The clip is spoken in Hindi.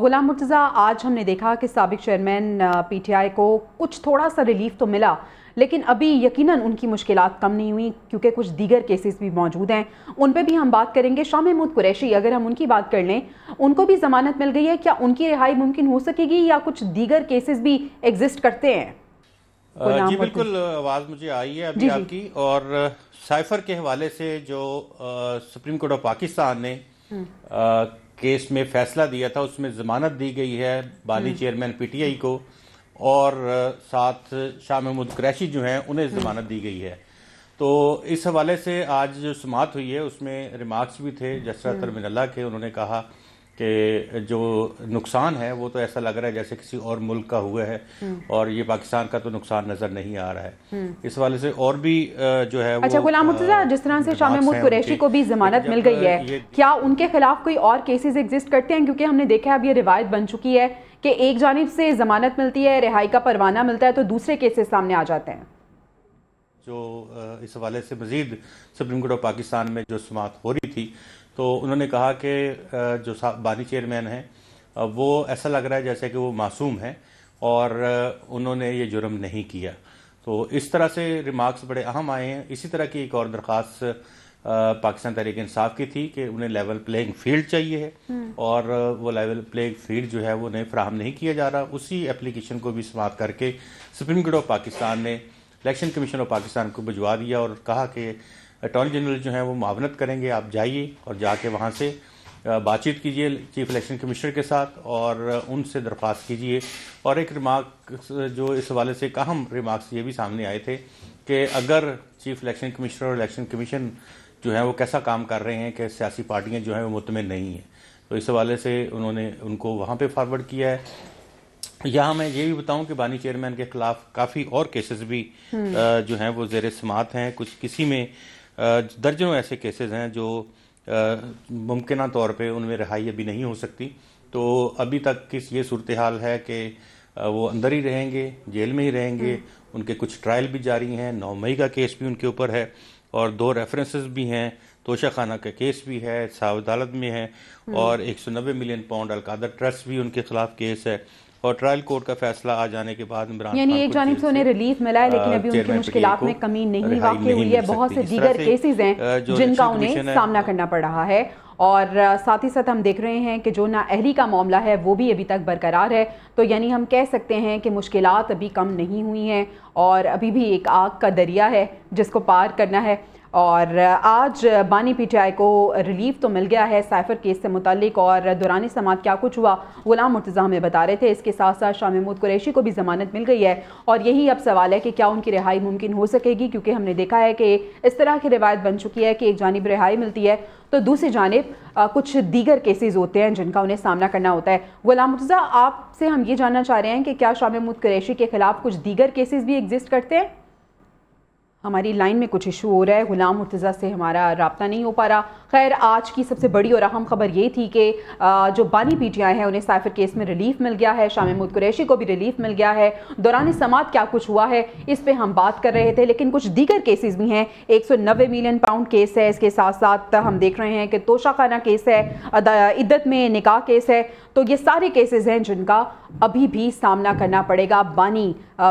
गुलाम मुर्तज़ा आज हमने देखा कि सबक चेयरमैन पीटीआई को कुछ थोड़ा सा रिलीफ तो मिला लेकिन अभी यकीनन उनकी मुश्किल कम नहीं हुई क्योंकि कुछ दीगर केसेस भी मौजूद हैं उन पर भी हम बात करेंगे शाह महमूद कुरैशी अगर हम उनकी बात कर लें उनको भी ज़मानत मिल गई है क्या उनकी रिहाई मुमकिन हो सकेगी या कुछ दीगर केसेस भी एग्जिस्ट करते हैं जी बिल्कुल आवाज़ मुझे आई है अभी आपकी और साइफर के हवाले से जो आ, सुप्रीम कोर्ट ऑफ पाकिस्तान ने हम्म। केस में फैसला दिया था उसमें जमानत दी गई है बानी हम्म। चेयरमैन पीटीआई को और साथ शाह महमूद क्रैशी जो हैं उन्हें हम्म। जमानत दी गई है तो इस हवाले से आज जो समात हुई है उसमें रिमार्क्स भी थे जसरा हम्म। तरमिनल्ला के उन्होंने कहा कि जो नुकसान है वो तो ऐसा लग रहा है जैसे किसी और मुल्क का हुआ है हम्म। और ये पाकिस्तान का तो नुकसान नजर नहीं आ रहा है हम्म। इस वाले से और भी जो है अच्छा गुलाम जिस तरह से शाह महमूद कुरैशी को भी जमानत मिल गई है क्या उनके खिलाफ कोई और केसेस एग्जिस्ट करते हैं क्योंकि हमने देखा है अब ये रिवायत बन चुकी है कि एक जानब से जमानत मिलती है रिहाई का परवाना मिलता है तो दूसरे केसेस सामने आ जाते हैं जो इस हवाले से मजीद सुप्रीम कोर्ट ऑफ पाकिस्तान में जो समात हो रही थी तो उन्होंने कहा कि जो बानी चेयरमैन हैं वो ऐसा लग रहा है जैसे कि वो मासूम हैं और उन्होंने ये जुर्म नहीं किया तो इस तरह से रिमार्क्स बड़े अहम आए हैं इसी तरह की एक और दरख्वास्त पाकिस्तान तहरीक इंसाफ की थी कि उन्हें लेवल प्लेइंग फील्ड चाहिए है हम्म। और वो लेवल प्लेइंग फील्ड जो है वो उन्हें फ्राहम नहीं किया जा रहा उसी एप्लीकेशन को भी समाप्त करके सुप्रीम कोर्ट ऑफ पाकिस्तान ने इलेक्शन कमीशन ऑफ पाकिस्तान को भिजवा दिया और कहा कि अटॉर्नी जनरल जो हैं वो मावनत करेंगे आप जाइए और जाके वहाँ से बातचीत कीजिए चीफ इलेक्शन कमिश्नर के साथ और उनसे दरख्वास्त कीजिए और एक रिमार्क जो इस हवाले से एक अहम रिमार्क्स ये भी सामने आए थे कि अगर चीफ इलेक्शन कमिश्नर और इलेक्शन कमीशन जो है वो कैसा काम कर रहे हैं कि सियासी पार्टियाँ जो हैं वो मुतमिन नहीं हैं तो इस हवाले से उन्होंने उनको वहाँ पर फारवर्ड किया है यहाँ मैं ये भी बताऊं कि बानी चेयरमैन के खिलाफ काफ़ी और केसेस भी हम्म। जो हैं वो जेर समात हैं कुछ किसी में दर्जनों ऐसे केसेस हैं जो मुमकिन तौर पे उनमें रिहाई अभी नहीं हो सकती तो अभी तक किस ये सूरत हाल है कि वो अंदर ही रहेंगे जेल में ही रहेंगे हम्म। उनके कुछ ट्रायल भी जारी हैं नौ मई का केस भी उनके ऊपर है और दो रेफरेंसेस भी हैं तोशा खाना का केस भी है साहब अदालत में है हम्म। और एक सौ नब्बे मिलियन पाउंड अलकादर ट्रस्ट भी उनके खिलाफ केस है और ट्रायल कोर्ट का फैसला आ जाने के बाद इमरान यानी एक जानब से उन्हें रिलीफ मिला है लेकिन अभी उनकी मुश्किल में कमी नहीं वाकई हुई है बहुत से दीगर केसेज हैं जिनका उन्हें सामना करना पड़ रहा है और साथ ही साथ हम देख रहे हैं कि जो नाअहली का मामला है वो भी अभी तक बरकरार है तो यानी हम कह सकते हैं कि मुश्किल अभी कम नहीं हुई हैं और अभी भी एक आग का दरिया है जिसको पार करना है और आज बानी पीटीआई को रिलीफ तो मिल गया है साइफर केस से मुतलिक और दुरानी समात क्या कुछ हुआ गुलाम मुर्तज़ा हमें बता रहे थे इसके साथ साथ शाह महमूद कुरैशी को भी ज़मानत मिल गई है और यही अब सवाल है कि क्या उनकी रिहाई मुमकिन हो सकेगी क्योंकि हमने देखा है कि इस तरह की रिवायत बन चुकी है कि एक जानब रिहाई मिलती है तो दूसरी जानब कुछ दीगर केसेज होते हैं जिनका उन्हें सामना करना होता है गुलाम मुर्तज़ा आपसे हम ये जानना चाह रहे हैं कि क्या शाह महमूद कुरैशी के खिलाफ कुछ दीगर केसेज भी एग्जिस्ट करते हैं हमारी लाइन में कुछ इशू हो रहा है गुलाम मुर्तज़ा से हमारा रबता नहीं हो पा रहा खैर आज की सबसे बड़ी और अहम खबर ये थी कि जो बानी पीटियाँ हैं उन्हें साइफर केस में रिलीफ मिल गया है शाम महमूद कुरैशी को भी रिलीफ मिल गया है दौरान समात क्या कुछ हुआ है इस पर हम बात कर रहे थे लेकिन कुछ दीगर केसेज़ भी हैं एक सौ नब्बे मिलियन पाउंड केस है इसके साथ साथ हम देख रहे हैं कि तोशाखाना केस है इद्दत में निका केस है तो ये सारे केसेज हैं जिनका अभी भी सामना करना पड़ेगा बानी